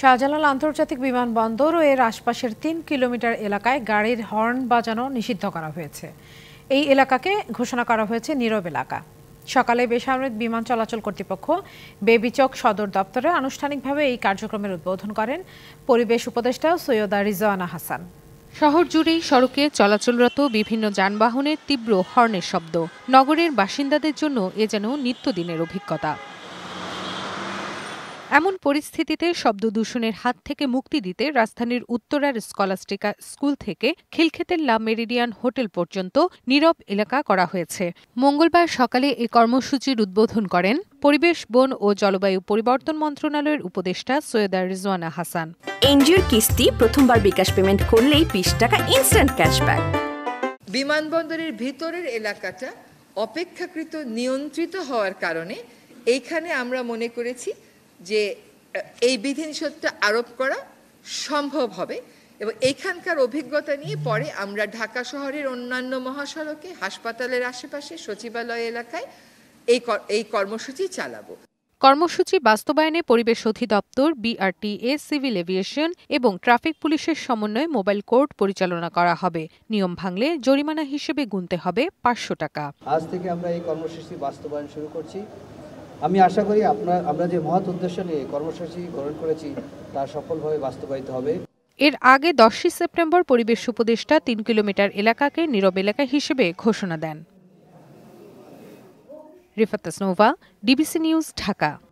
শাহজালাল আন্তর্জাতিক বিমানবন্দর ও এর আশপাশের তিন কিলোমিটার এলাকায় গাড়ির হর্ন বাজানো নিষিদ্ধ করা হয়েছে এই এলাকাকে ঘোষণা করা হয়েছে নীরব এলাকা সকালে বেসামরিক বিমান চলাচল কর্তৃপক্ষ বেবিচক সদর দপ্তরে আনুষ্ঠানিকভাবে এই কার্যক্রমের উদ্বোধন করেন পরিবেশ উপদেষ্টা সৈয়দা রিজওয়ানা হাসান শহর জুড়েই সড়কে চলাচলরত বিভিন্ন যানবাহনের তীব্র হর্নের শব্দ নগরের বাসিন্দাদের জন্য এ যেন নিত্যদিনের অভিজ্ঞতা এমন পরিস্থিতিতে শব্দ দূষণের হাত থেকে মুক্তি দিতে রাজধানীর উত্তরার স্কলাস্টিকা স্কুল থেকে খিলক্ষেতের লা মেরিডিয়ান হোটেল পর্যন্ত নীরব এলাকা করা হয়েছে মঙ্গলবার সকালে এ কর্মসূচির উদ্বোধন করেন পরিবেশ বন ও জলবায়ু পরিবর্তন মন্ত্রণালয়ের উপদেষ্টা সৈয়দা রিজওয়ানা হাসান এনজিওর কিস্তি প্রথমবার বিকাশ পেমেন্ট করলেই বিশ টাকা ইনস্ট্যান্ট ক্যাশব্যাক বিমানবন্দরের ভিতরের এলাকাটা অপেক্ষাকৃত নিয়ন্ত্রিত হওয়ার কারণে এইখানে আমরা মনে করেছি যে এই বিধিনিষেধটা আরোপ করা সম্ভব হবে এবং এখানকার অভিজ্ঞতা নিয়ে পরে আমরা ঢাকা শহরের অন্যান্য মহাসড়কে হাসপাতালের আশেপাশে সচিবালয় এলাকায় এই এই কর্মসূচি চালাবো কর্মসূচি বাস্তবায়নে পরিবেশ অধিদপ্তর বিআরটিএ সিভিল এভিয়েশন এবং ট্রাফিক পুলিশের সমন্বয়ে মোবাইল কোর্ট পরিচালনা করা হবে নিয়ম ভাঙলে জরিমানা হিসেবে গুনতে হবে পাঁচশো টাকা আজ থেকে আমরা এই কর্মসূচি বাস্তবায়ন শুরু করছি আমি আশা করি আপনার আমরা যে মহৎ উদ্দেশ্য নিয়ে কর্মসূচি গ্রহণ করেছি তা সফলভাবে বাস্তবায়িত হবে এর আগে দশই সেপ্টেম্বর পরিবেশ উপদেষ্টা তিন কিলোমিটার এলাকাকে নীরব এলাকা হিসেবে ঘোষণা দেন রিফাত নোভা ডিবিসি নিউজ ঢাকা